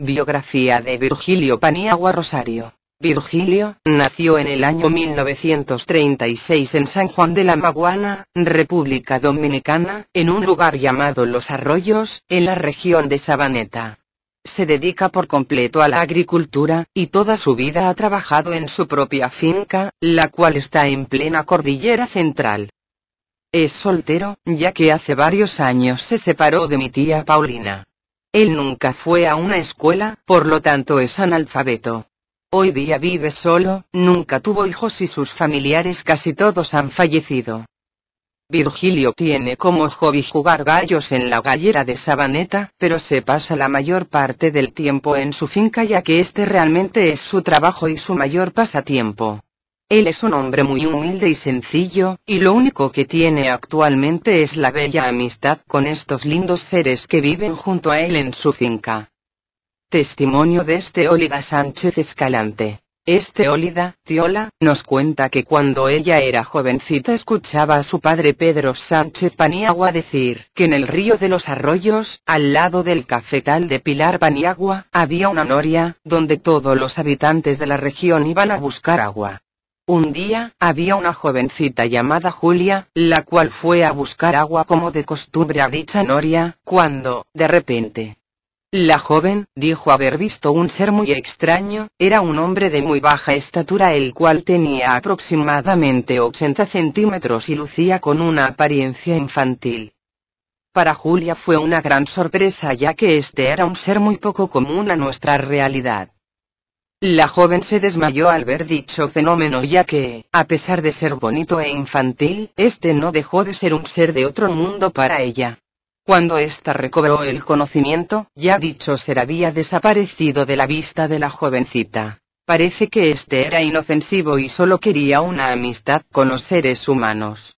Biografía de Virgilio Paniagua Rosario. Virgilio, nació en el año 1936 en San Juan de la Maguana, República Dominicana, en un lugar llamado Los Arroyos, en la región de Sabaneta. Se dedica por completo a la agricultura, y toda su vida ha trabajado en su propia finca, la cual está en plena cordillera central. Es soltero, ya que hace varios años se separó de mi tía Paulina. Él nunca fue a una escuela, por lo tanto es analfabeto. Hoy día vive solo, nunca tuvo hijos y sus familiares casi todos han fallecido. Virgilio tiene como hobby jugar gallos en la gallera de Sabaneta, pero se pasa la mayor parte del tiempo en su finca ya que este realmente es su trabajo y su mayor pasatiempo. Él es un hombre muy humilde y sencillo, y lo único que tiene actualmente es la bella amistad con estos lindos seres que viven junto a él en su finca. Testimonio de este Olida Sánchez Escalante. Este Olida Tiola, nos cuenta que cuando ella era jovencita escuchaba a su padre Pedro Sánchez Paniagua decir que en el río de los arroyos, al lado del cafetal de Pilar Paniagua, había una noria, donde todos los habitantes de la región iban a buscar agua. Un día, había una jovencita llamada Julia, la cual fue a buscar agua como de costumbre a dicha noria, cuando, de repente, la joven, dijo haber visto un ser muy extraño, era un hombre de muy baja estatura el cual tenía aproximadamente 80 centímetros y lucía con una apariencia infantil. Para Julia fue una gran sorpresa ya que este era un ser muy poco común a nuestra realidad. La joven se desmayó al ver dicho fenómeno ya que, a pesar de ser bonito e infantil, este no dejó de ser un ser de otro mundo para ella. Cuando ésta recobró el conocimiento, ya dicho ser había desaparecido de la vista de la jovencita. Parece que este era inofensivo y solo quería una amistad con los seres humanos.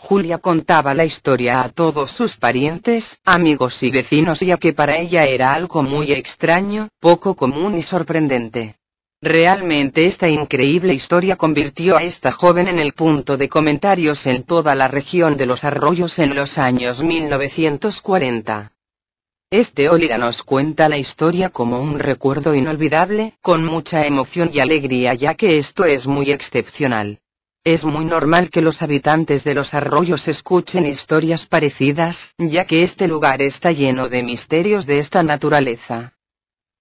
Julia contaba la historia a todos sus parientes, amigos y vecinos ya que para ella era algo muy extraño, poco común y sorprendente. Realmente esta increíble historia convirtió a esta joven en el punto de comentarios en toda la región de los arroyos en los años 1940. Este Olga nos cuenta la historia como un recuerdo inolvidable, con mucha emoción y alegría ya que esto es muy excepcional. Es muy normal que los habitantes de los arroyos escuchen historias parecidas, ya que este lugar está lleno de misterios de esta naturaleza.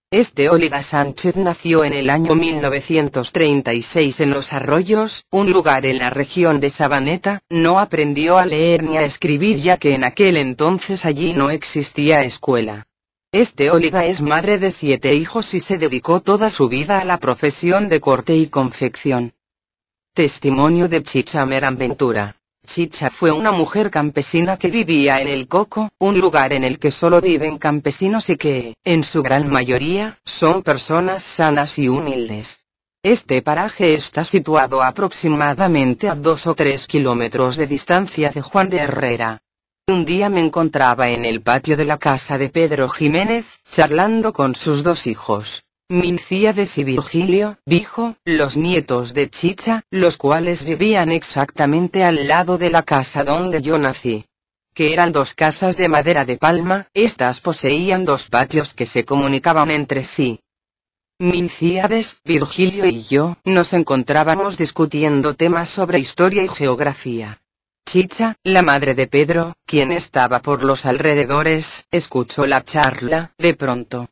Este Olga Sánchez nació en el año 1936 en Los Arroyos, un lugar en la región de Sabaneta, no aprendió a leer ni a escribir ya que en aquel entonces allí no existía escuela. Este Olga es madre de siete hijos y se dedicó toda su vida a la profesión de corte y confección. Testimonio de Chicha Meranventura. Chicha fue una mujer campesina que vivía en el Coco, un lugar en el que solo viven campesinos y que, en su gran mayoría, son personas sanas y humildes. Este paraje está situado aproximadamente a dos o tres kilómetros de distancia de Juan de Herrera. Un día me encontraba en el patio de la casa de Pedro Jiménez, charlando con sus dos hijos. Mincíades y Virgilio, dijo, los nietos de Chicha, los cuales vivían exactamente al lado de la casa donde yo nací que eran dos casas de madera de palma, estas poseían dos patios que se comunicaban entre sí. Minciades, Virgilio y yo, nos encontrábamos discutiendo temas sobre historia y geografía. Chicha, la madre de Pedro, quien estaba por los alrededores, escuchó la charla, de pronto,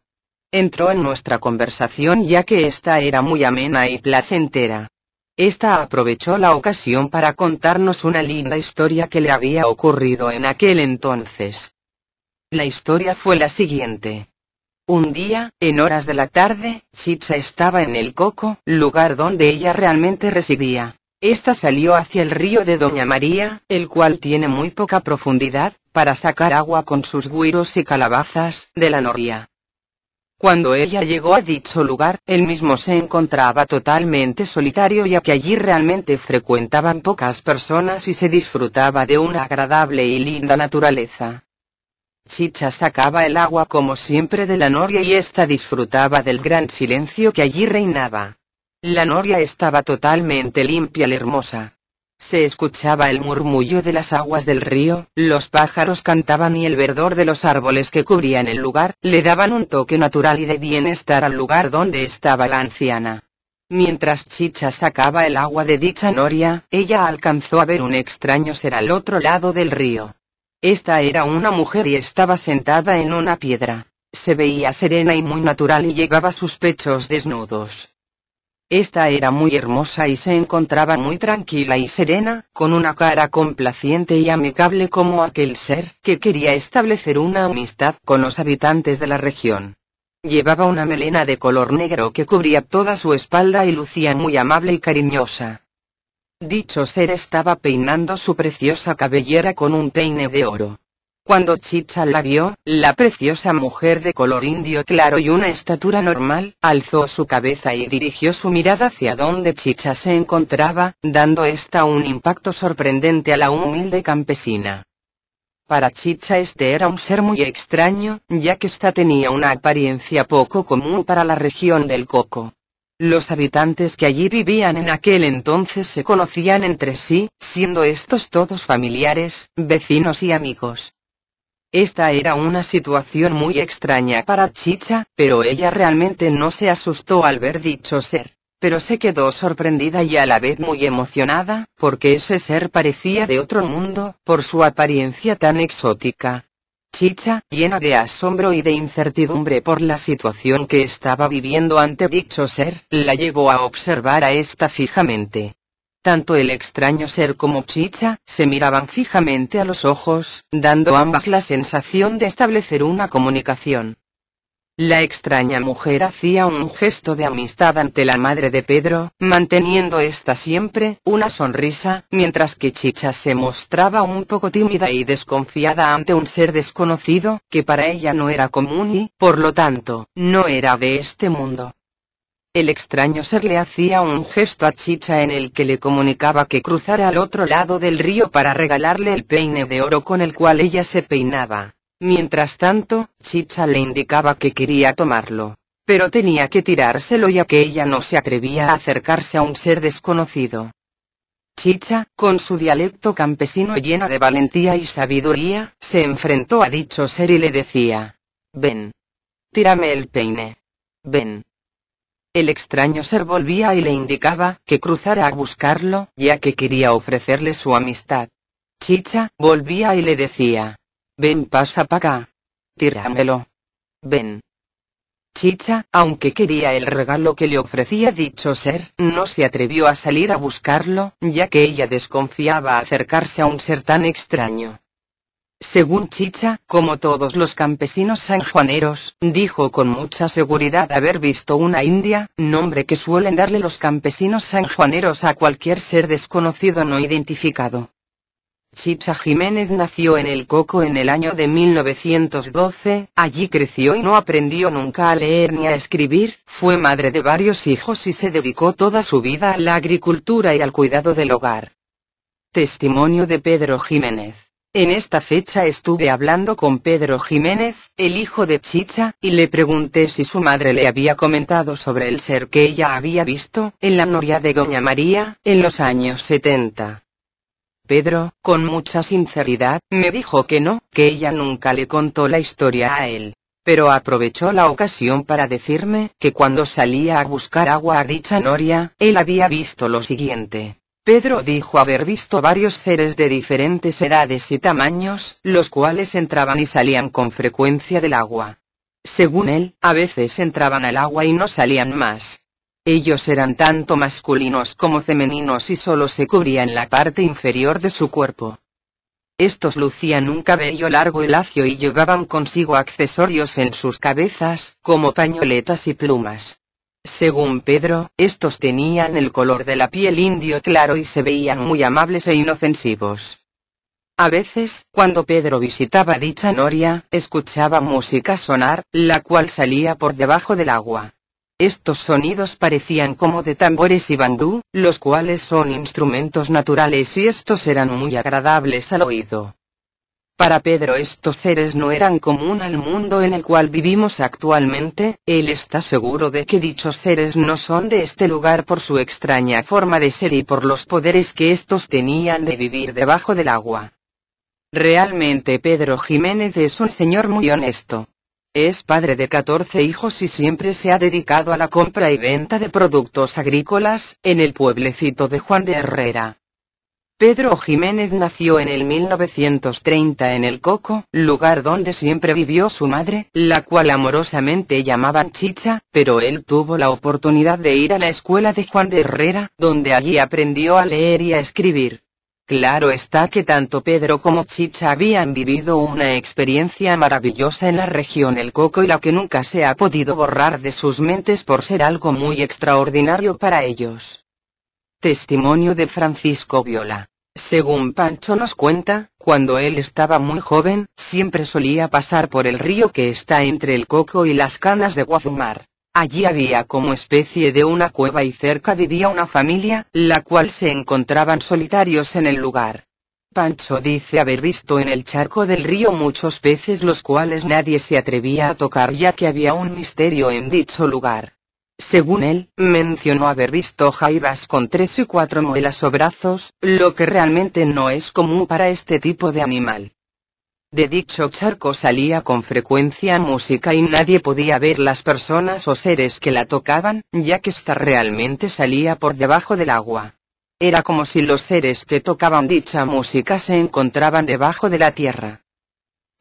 entró en nuestra conversación ya que esta era muy amena y placentera. Esta aprovechó la ocasión para contarnos una linda historia que le había ocurrido en aquel entonces. La historia fue la siguiente. Un día, en horas de la tarde, Chicha estaba en el Coco, lugar donde ella realmente residía. Esta salió hacia el río de Doña María, el cual tiene muy poca profundidad, para sacar agua con sus guiros y calabazas, de la noria. Cuando ella llegó a dicho lugar, él mismo se encontraba totalmente solitario ya que allí realmente frecuentaban pocas personas y se disfrutaba de una agradable y linda naturaleza. Chicha sacaba el agua como siempre de la noria y ésta disfrutaba del gran silencio que allí reinaba. La noria estaba totalmente limpia y hermosa. Se escuchaba el murmullo de las aguas del río, los pájaros cantaban y el verdor de los árboles que cubrían el lugar le daban un toque natural y de bienestar al lugar donde estaba la anciana. Mientras Chicha sacaba el agua de dicha noria, ella alcanzó a ver un extraño ser al otro lado del río. Esta era una mujer y estaba sentada en una piedra. Se veía serena y muy natural y llevaba sus pechos desnudos. Esta era muy hermosa y se encontraba muy tranquila y serena, con una cara complaciente y amigable como aquel ser que quería establecer una amistad con los habitantes de la región. Llevaba una melena de color negro que cubría toda su espalda y lucía muy amable y cariñosa. Dicho ser estaba peinando su preciosa cabellera con un peine de oro. Cuando Chicha la vio, la preciosa mujer de color indio claro y una estatura normal, alzó su cabeza y dirigió su mirada hacia donde Chicha se encontraba, dando esta un impacto sorprendente a la humilde campesina. Para Chicha este era un ser muy extraño, ya que ésta tenía una apariencia poco común para la región del Coco. Los habitantes que allí vivían en aquel entonces se conocían entre sí, siendo estos todos familiares, vecinos y amigos. Esta era una situación muy extraña para Chicha, pero ella realmente no se asustó al ver dicho ser. Pero se quedó sorprendida y a la vez muy emocionada, porque ese ser parecía de otro mundo, por su apariencia tan exótica. Chicha, llena de asombro y de incertidumbre por la situación que estaba viviendo ante dicho ser, la llevó a observar a esta fijamente. Tanto el extraño ser como Chicha se miraban fijamente a los ojos, dando ambas la sensación de establecer una comunicación. La extraña mujer hacía un gesto de amistad ante la madre de Pedro, manteniendo esta siempre una sonrisa, mientras que Chicha se mostraba un poco tímida y desconfiada ante un ser desconocido, que para ella no era común y, por lo tanto, no era de este mundo. El extraño ser le hacía un gesto a Chicha en el que le comunicaba que cruzara al otro lado del río para regalarle el peine de oro con el cual ella se peinaba. Mientras tanto, Chicha le indicaba que quería tomarlo. Pero tenía que tirárselo ya que ella no se atrevía a acercarse a un ser desconocido. Chicha, con su dialecto campesino lleno de valentía y sabiduría, se enfrentó a dicho ser y le decía. Ven. Tírame el peine. Ven. El extraño ser volvía y le indicaba que cruzara a buscarlo, ya que quería ofrecerle su amistad. Chicha volvía y le decía, ven pasa para acá. Tíramelo. Ven. Chicha, aunque quería el regalo que le ofrecía dicho ser, no se atrevió a salir a buscarlo, ya que ella desconfiaba acercarse a un ser tan extraño. Según Chicha, como todos los campesinos sanjuaneros, dijo con mucha seguridad haber visto una india, nombre que suelen darle los campesinos sanjuaneros a cualquier ser desconocido no identificado. Chicha Jiménez nació en El Coco en el año de 1912, allí creció y no aprendió nunca a leer ni a escribir, fue madre de varios hijos y se dedicó toda su vida a la agricultura y al cuidado del hogar. Testimonio de Pedro Jiménez. En esta fecha estuve hablando con Pedro Jiménez, el hijo de Chicha, y le pregunté si su madre le había comentado sobre el ser que ella había visto, en la noria de Doña María, en los años 70. Pedro, con mucha sinceridad, me dijo que no, que ella nunca le contó la historia a él. Pero aprovechó la ocasión para decirme que cuando salía a buscar agua a dicha noria, él había visto lo siguiente. Pedro dijo haber visto varios seres de diferentes edades y tamaños, los cuales entraban y salían con frecuencia del agua. Según él, a veces entraban al agua y no salían más. Ellos eran tanto masculinos como femeninos y solo se cubrían la parte inferior de su cuerpo. Estos lucían un cabello largo y lacio y llevaban consigo accesorios en sus cabezas, como pañoletas y plumas. Según Pedro, estos tenían el color de la piel indio claro y se veían muy amables e inofensivos. A veces, cuando Pedro visitaba dicha noria, escuchaba música sonar, la cual salía por debajo del agua. Estos sonidos parecían como de tambores y bandú, los cuales son instrumentos naturales y estos eran muy agradables al oído. Para Pedro estos seres no eran común al mundo en el cual vivimos actualmente, él está seguro de que dichos seres no son de este lugar por su extraña forma de ser y por los poderes que estos tenían de vivir debajo del agua. Realmente Pedro Jiménez es un señor muy honesto. Es padre de 14 hijos y siempre se ha dedicado a la compra y venta de productos agrícolas, en el pueblecito de Juan de Herrera. Pedro Jiménez nació en el 1930 en El Coco, lugar donde siempre vivió su madre, la cual amorosamente llamaban Chicha, pero él tuvo la oportunidad de ir a la escuela de Juan de Herrera, donde allí aprendió a leer y a escribir. Claro está que tanto Pedro como Chicha habían vivido una experiencia maravillosa en la región El Coco y la que nunca se ha podido borrar de sus mentes por ser algo muy extraordinario para ellos. Testimonio de Francisco Viola. Según Pancho nos cuenta, cuando él estaba muy joven, siempre solía pasar por el río que está entre el Coco y las Canas de Guazumar. Allí había como especie de una cueva y cerca vivía una familia, la cual se encontraban solitarios en el lugar. Pancho dice haber visto en el charco del río muchos peces los cuales nadie se atrevía a tocar ya que había un misterio en dicho lugar. Según él, mencionó haber visto jaivas con tres y cuatro muelas o brazos, lo que realmente no es común para este tipo de animal. De dicho charco salía con frecuencia música y nadie podía ver las personas o seres que la tocaban, ya que esta realmente salía por debajo del agua. Era como si los seres que tocaban dicha música se encontraban debajo de la tierra.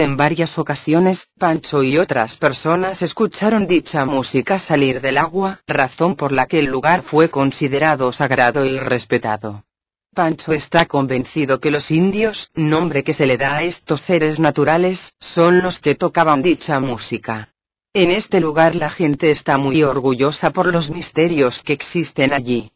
En varias ocasiones, Pancho y otras personas escucharon dicha música salir del agua, razón por la que el lugar fue considerado sagrado y respetado. Pancho está convencido que los indios, nombre que se le da a estos seres naturales, son los que tocaban dicha música. En este lugar la gente está muy orgullosa por los misterios que existen allí.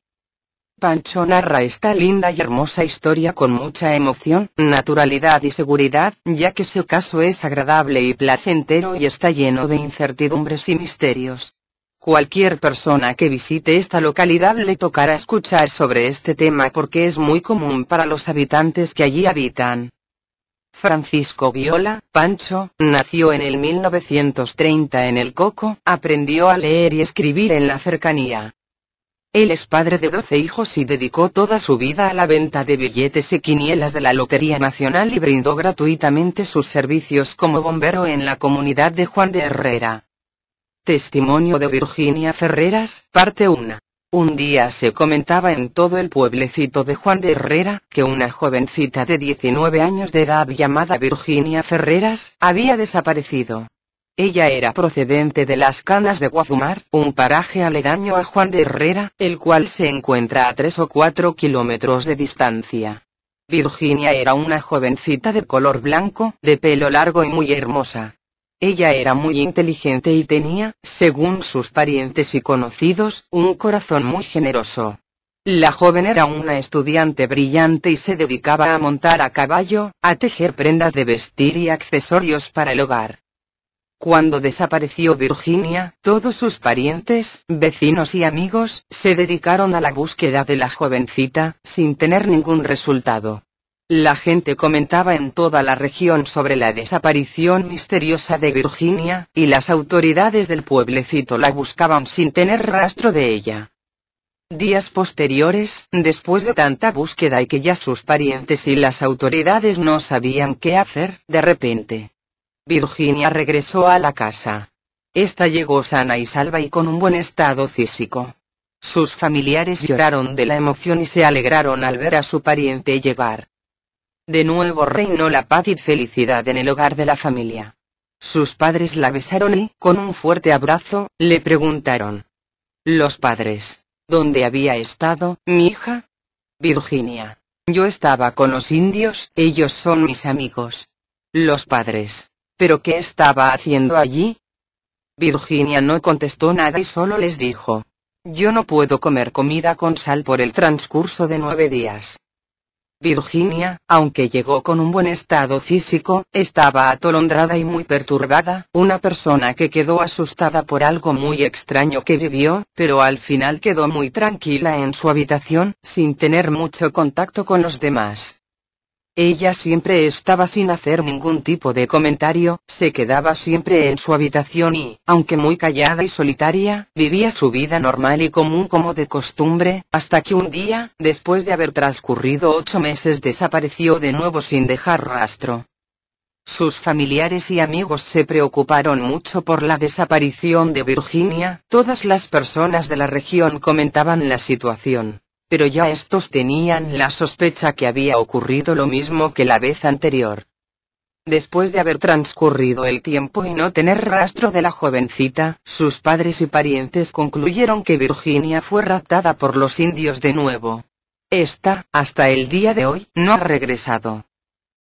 Pancho narra esta linda y hermosa historia con mucha emoción, naturalidad y seguridad, ya que su caso es agradable y placentero y está lleno de incertidumbres y misterios. Cualquier persona que visite esta localidad le tocará escuchar sobre este tema porque es muy común para los habitantes que allí habitan. Francisco Viola, Pancho, nació en el 1930 en El Coco, aprendió a leer y escribir en la cercanía. Él es padre de 12 hijos y dedicó toda su vida a la venta de billetes y quinielas de la Lotería Nacional y brindó gratuitamente sus servicios como bombero en la comunidad de Juan de Herrera. Testimonio de Virginia Ferreras, parte 1. Un día se comentaba en todo el pueblecito de Juan de Herrera que una jovencita de 19 años de edad llamada Virginia Ferreras había desaparecido. Ella era procedente de las Canas de Guazumar, un paraje aledaño a Juan de Herrera, el cual se encuentra a tres o cuatro kilómetros de distancia. Virginia era una jovencita de color blanco, de pelo largo y muy hermosa. Ella era muy inteligente y tenía, según sus parientes y conocidos, un corazón muy generoso. La joven era una estudiante brillante y se dedicaba a montar a caballo, a tejer prendas de vestir y accesorios para el hogar. Cuando desapareció Virginia, todos sus parientes, vecinos y amigos, se dedicaron a la búsqueda de la jovencita, sin tener ningún resultado. La gente comentaba en toda la región sobre la desaparición misteriosa de Virginia, y las autoridades del pueblecito la buscaban sin tener rastro de ella. Días posteriores, después de tanta búsqueda y que ya sus parientes y las autoridades no sabían qué hacer, de repente, Virginia regresó a la casa. Esta llegó sana y salva y con un buen estado físico. Sus familiares lloraron de la emoción y se alegraron al ver a su pariente llegar. De nuevo reinó la paz y felicidad en el hogar de la familia. Sus padres la besaron y, con un fuerte abrazo, le preguntaron. Los padres. ¿Dónde había estado, mi hija? Virginia. Yo estaba con los indios, ellos son mis amigos. Los padres. ¿Pero qué estaba haciendo allí? Virginia no contestó nada y solo les dijo. Yo no puedo comer comida con sal por el transcurso de nueve días. Virginia, aunque llegó con un buen estado físico, estaba atolondrada y muy perturbada, una persona que quedó asustada por algo muy extraño que vivió, pero al final quedó muy tranquila en su habitación, sin tener mucho contacto con los demás. Ella siempre estaba sin hacer ningún tipo de comentario, se quedaba siempre en su habitación y, aunque muy callada y solitaria, vivía su vida normal y común como de costumbre, hasta que un día, después de haber transcurrido ocho meses, desapareció de nuevo sin dejar rastro. Sus familiares y amigos se preocuparon mucho por la desaparición de Virginia, todas las personas de la región comentaban la situación pero ya estos tenían la sospecha que había ocurrido lo mismo que la vez anterior. Después de haber transcurrido el tiempo y no tener rastro de la jovencita, sus padres y parientes concluyeron que Virginia fue raptada por los indios de nuevo. Esta, hasta el día de hoy, no ha regresado.